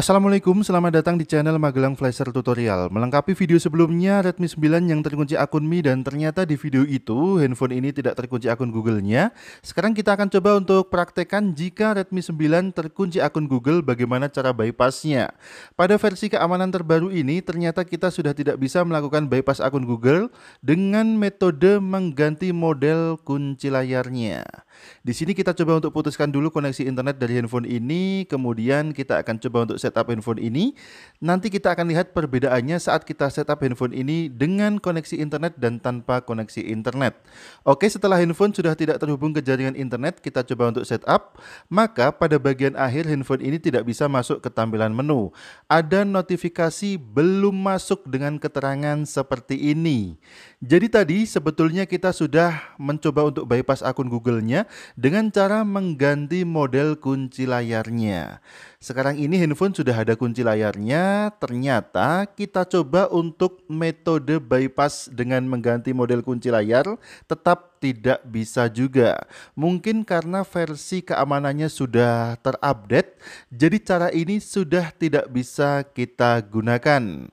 Assalamualaikum, selamat datang di channel Magelang Flasher Tutorial. Melengkapi video sebelumnya, Redmi 9 yang terkunci akun Mi dan ternyata di video itu handphone ini tidak terkunci akun Google-nya. Sekarang kita akan coba untuk praktekkan jika Redmi 9 terkunci akun Google bagaimana cara bypassnya. Pada versi keamanan terbaru ini, ternyata kita sudah tidak bisa melakukan bypass akun Google dengan metode mengganti model kunci layarnya. Di sini kita coba untuk putuskan dulu koneksi internet dari handphone ini, kemudian kita akan coba untuk setup handphone ini. Nanti kita akan lihat perbedaannya saat kita setup handphone ini dengan koneksi internet dan tanpa koneksi internet. Oke, setelah handphone sudah tidak terhubung ke jaringan internet, kita coba untuk setup. Maka pada bagian akhir handphone ini tidak bisa masuk ke tampilan menu. Ada notifikasi belum masuk dengan keterangan seperti ini. Jadi tadi sebetulnya kita sudah mencoba untuk bypass akun Google-nya dengan cara mengganti model kunci layarnya. Sekarang ini handphone sudah ada kunci layarnya, ternyata kita coba untuk metode bypass dengan mengganti model kunci layar tetap tidak bisa juga. Mungkin karena versi keamanannya sudah terupdate, jadi cara ini sudah tidak bisa kita gunakan.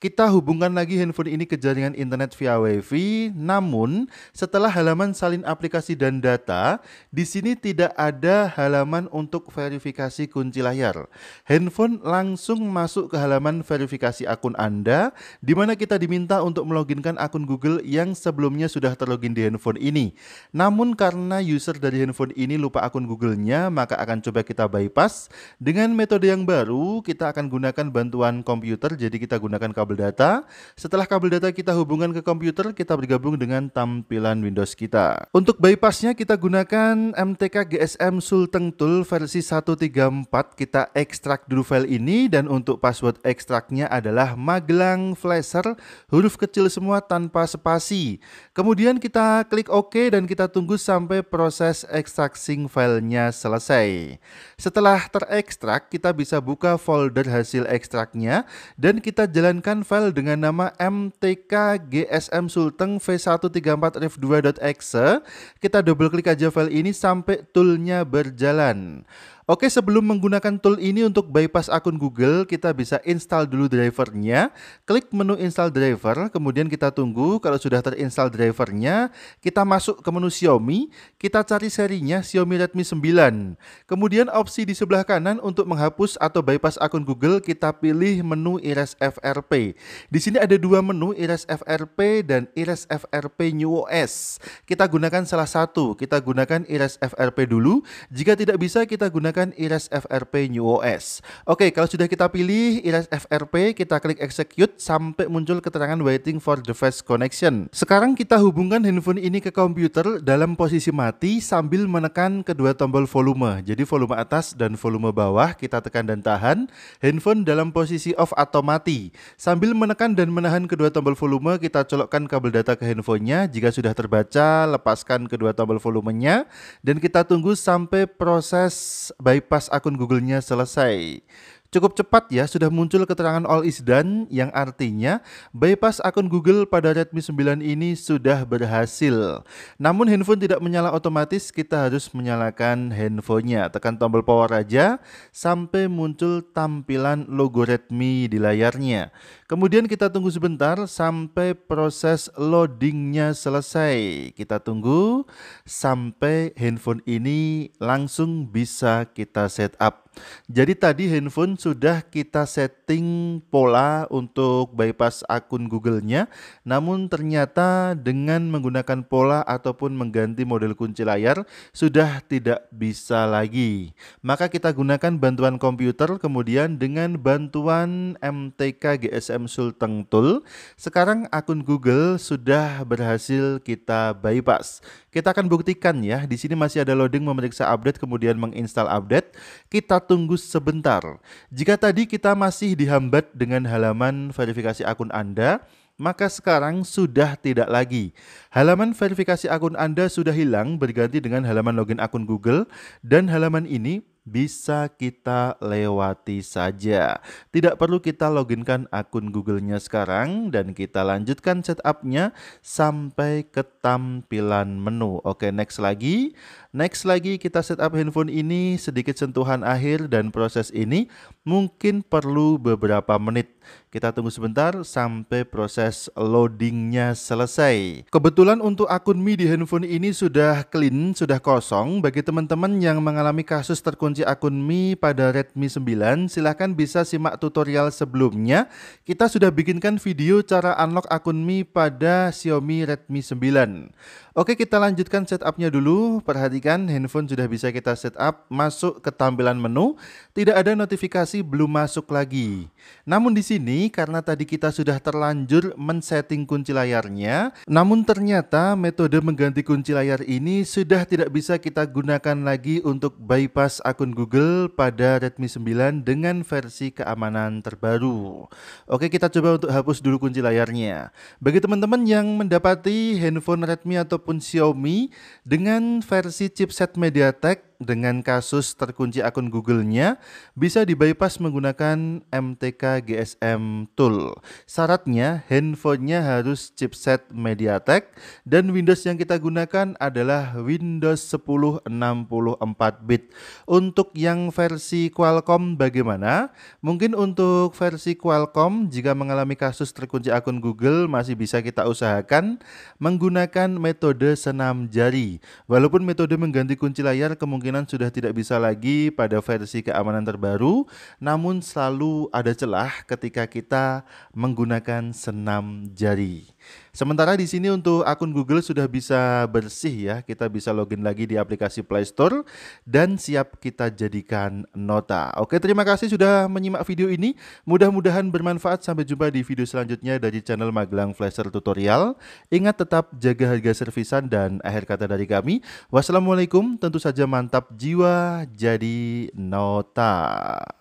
Kita hubungkan lagi handphone ini ke jaringan internet via WiFi, namun setelah halaman salin aplikasi dan data, di sini tidak ada halaman untuk verifikasi kunci layar. Handphone langsung masuk ke halaman verifikasi akun Anda, di mana kita diminta untuk meloginkan akun Google yang sebelumnya sudah terlogin di handphone ini. Namun karena user dari handphone ini lupa akun Google-nya, maka akan coba kita bypass. Dengan metode yang baru, kita akan gunakan bantuan komputer, jadi kita gunakan kabel kabel data. Setelah kabel data kita hubungkan ke komputer, kita bergabung dengan tampilan Windows kita. Untuk bypassnya kita gunakan MTK GSM Sulteng Tool versi 134. Kita ekstrak dulu file ini dan untuk password ekstraknya adalah magelang flasher huruf kecil semua tanpa spasi. Kemudian kita klik OK dan kita tunggu sampai proses ekstraksi filenya selesai. Setelah terekstrak, kita bisa buka folder hasil ekstraknya dan kita jalankan menemukan file dengan nama MTK GSM Sulteng V134F2.exe. Kita double klik aja file ini sampai toolnya berjalan. Oke, sebelum menggunakan tool ini untuk bypass akun Google, kita bisa install dulu drivernya. Klik menu install driver, kemudian kita tunggu. Kalau sudah terinstall drivernya, kita masuk ke menu Xiaomi, kita cari serinya Xiaomi Redmi 9. Kemudian opsi di sebelah kanan untuk menghapus atau bypass akun Google, kita pilih menu Iris FRP. Di sini ada dua menu Iris FRP dan Iris FRP New OS. Kita gunakan salah satu, kita gunakan Iris FRP dulu. Jika tidak bisa, kita gunakan menggunakan iris FRP New OS. Oke, kalau sudah kita pilih iris FRP, kita klik execute sampai muncul keterangan waiting for device connection. Sekarang kita hubungkan handphone ini ke komputer dalam posisi mati sambil menekan kedua tombol volume. Jadi volume atas dan volume bawah kita tekan dan tahan, handphone dalam posisi off atau mati. Sambil menekan dan menahan kedua tombol volume, kita colokkan kabel data ke handphonenya. Jika sudah terbaca, lepaskan kedua tombol volumenya dan kita tunggu sampai proses bypass akun Google-nya selesai. Cukup cepat ya, sudah muncul keterangan all is done yang artinya bypass akun Google pada Redmi 9 ini sudah berhasil. Namun handphone tidak menyala otomatis, kita harus menyalakan handphonenya. Tekan tombol power aja sampai muncul tampilan logo Redmi di layarnya. Kemudian kita tunggu sebentar sampai proses loadingnya selesai. Kita tunggu sampai handphone ini langsung bisa kita setup. Jadi tadi handphone sudah kita setting pola untuk bypass akun Google-nya, namun ternyata dengan menggunakan pola ataupun mengganti model kunci layar sudah tidak bisa lagi. Maka kita gunakan bantuan komputer kemudian dengan bantuan MTK GSM Sulteng Tool, sekarang akun Google sudah berhasil kita bypass. Kita akan buktikan ya. Di sini masih ada loading memeriksa update kemudian menginstal update. Kita tunggu sebentar. Jika tadi kita masih dihambat dengan halaman verifikasi akun Anda, maka sekarang sudah tidak lagi. Halaman verifikasi akun Anda sudah hilang berganti dengan halaman login akun Google dan halaman ini bisa kita lewati saja. Tidak perlu kita loginkan akun Google-nya sekarang dan kita lanjutkan setupnya sampai ke tampilan menu. Oke, next lagi. Next lagi kita setup handphone ini sedikit sentuhan akhir dan proses ini mungkin perlu beberapa menit. Kita tunggu sebentar sampai proses loadingnya selesai. Kebetulan untuk akun Mi di handphone ini sudah clean, sudah kosong. Bagi teman-teman yang mengalami kasus terkunci akun Mi pada Redmi 9, silahkan bisa simak tutorial sebelumnya. Kita sudah bikinkan video cara unlock akun Mi pada Xiaomi Redmi 9. Oke, kita lanjutkan setupnya dulu. Perhatikan, handphone sudah bisa kita setup, masuk ke tampilan menu. Tidak ada notifikasi belum masuk lagi. Namun di sini, karena tadi kita sudah terlanjur men-setting kunci layarnya, namun ternyata metode mengganti kunci layar ini sudah tidak bisa kita gunakan lagi untuk bypass akun akun Google pada Redmi 9 dengan versi keamanan terbaru. Oke, kita coba untuk hapus dulu kunci layarnya. Bagi teman-teman yang mendapati handphone Redmi ataupun Xiaomi dengan versi chipset MediaTek dengan kasus terkunci akun Google-nya bisa dibypass menggunakan MTK GSM tool. Syaratnya handphonenya harus chipset MediaTek dan Windows yang kita gunakan adalah Windows 10 64 bit. Untuk yang versi Qualcomm bagaimana? Mungkin untuk versi Qualcomm jika mengalami kasus terkunci akun Google masih bisa kita usahakan menggunakan metode senam jari. Walaupun metode mengganti kunci layar kemungkinan kemungkinan sudah tidak bisa lagi pada versi keamanan terbaru, namun selalu ada celah ketika kita menggunakan senam jari. Sementara di sini untuk akun Google sudah bisa bersih ya, kita bisa login lagi di aplikasi Play Store dan siap kita jadikan nota. Oke, terima kasih sudah menyimak video ini. Mudah-mudahan bermanfaat. Sampai jumpa di video selanjutnya dari channel Magelang Flasher Tutorial. Ingat tetap jaga harga servisan dan akhir kata dari kami. Wassalamualaikum, tentu saja mantap mantap jiwa jadi nota.